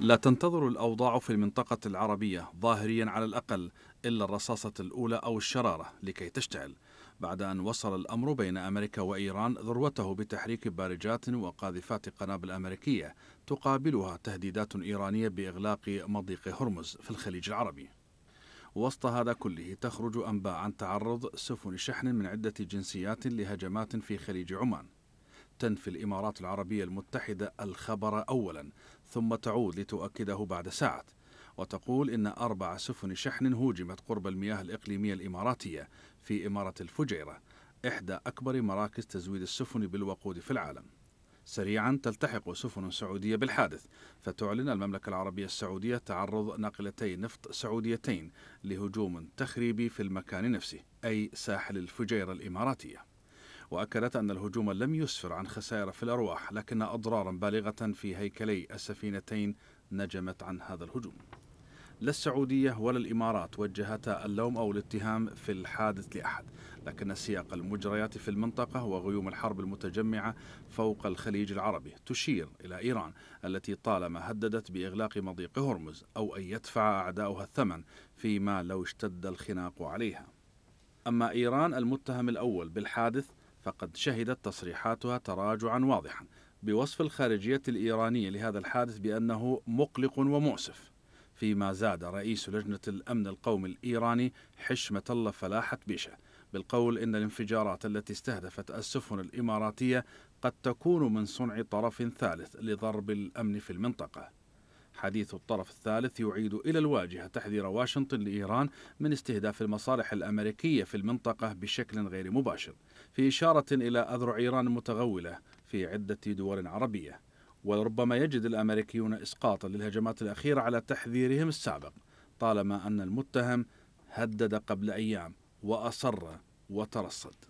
لا تنتظر الأوضاع في المنطقة العربية ظاهريا على الأقل إلا الرصاصة الأولى أو الشرارة لكي تشتعل بعد أن وصل الأمر بين أمريكا وإيران ذروته بتحريك بارجات وقاذفات قنابل أمريكية تقابلها تهديدات إيرانية بإغلاق مضيق هرمز في الخليج العربي وسط هذا كله تخرج أنباء عن تعرض سفن شحن من عدة جنسيات لهجمات في خليج عمان تنفي الإمارات العربية المتحدة الخبر أولا ثم تعود لتؤكده بعد ساعة وتقول إن أربع سفن شحن هوجمت قرب المياه الإقليمية الإماراتية في إمارة الفجيرة إحدى أكبر مراكز تزويد السفن بالوقود في العالم سريعا تلتحق سفن سعودية بالحادث فتعلن المملكة العربية السعودية تعرض ناقلتي نفط سعوديتين لهجوم تخريبي في المكان نفسه أي ساحل الفجيرة الإماراتية وأكدت أن الهجوم لم يسفر عن خسائر في الأرواح لكن أضرارا بالغة في هيكلي السفينتين نجمت عن هذا الهجوم لا السعودية ولا الإمارات وجهتا اللوم أو الاتهام في الحادث لأحد لكن سياق المجريات في المنطقة وغيوم الحرب المتجمعة فوق الخليج العربي تشير إلى إيران التي طالما هددت بإغلاق مضيق هرمز أو أن يدفع أعداؤها الثمن فيما لو اشتد الخناق عليها أما إيران المتهم الأول بالحادث فقد شهدت تصريحاتها تراجعا واضحا بوصف الخارجية الإيرانية لهذا الحادث بأنه مقلق ومؤسف فيما زاد رئيس لجنة الأمن القومي الإيراني حشمة الله فلاحت بيشة بالقول إن الانفجارات التي استهدفت السفن الإماراتية قد تكون من صنع طرف ثالث لضرب الأمن في المنطقة حديث الطرف الثالث يعيد إلى الواجهة تحذير واشنطن لإيران من استهداف المصالح الأمريكية في المنطقة بشكل غير مباشر في إشارة إلى أذرع إيران المتغولة في عدة دول عربية ولربما يجد الأمريكيون إسقاطا للهجمات الأخيرة على تحذيرهم السابق طالما أن المتهم هدد قبل أيام وأصر وترصد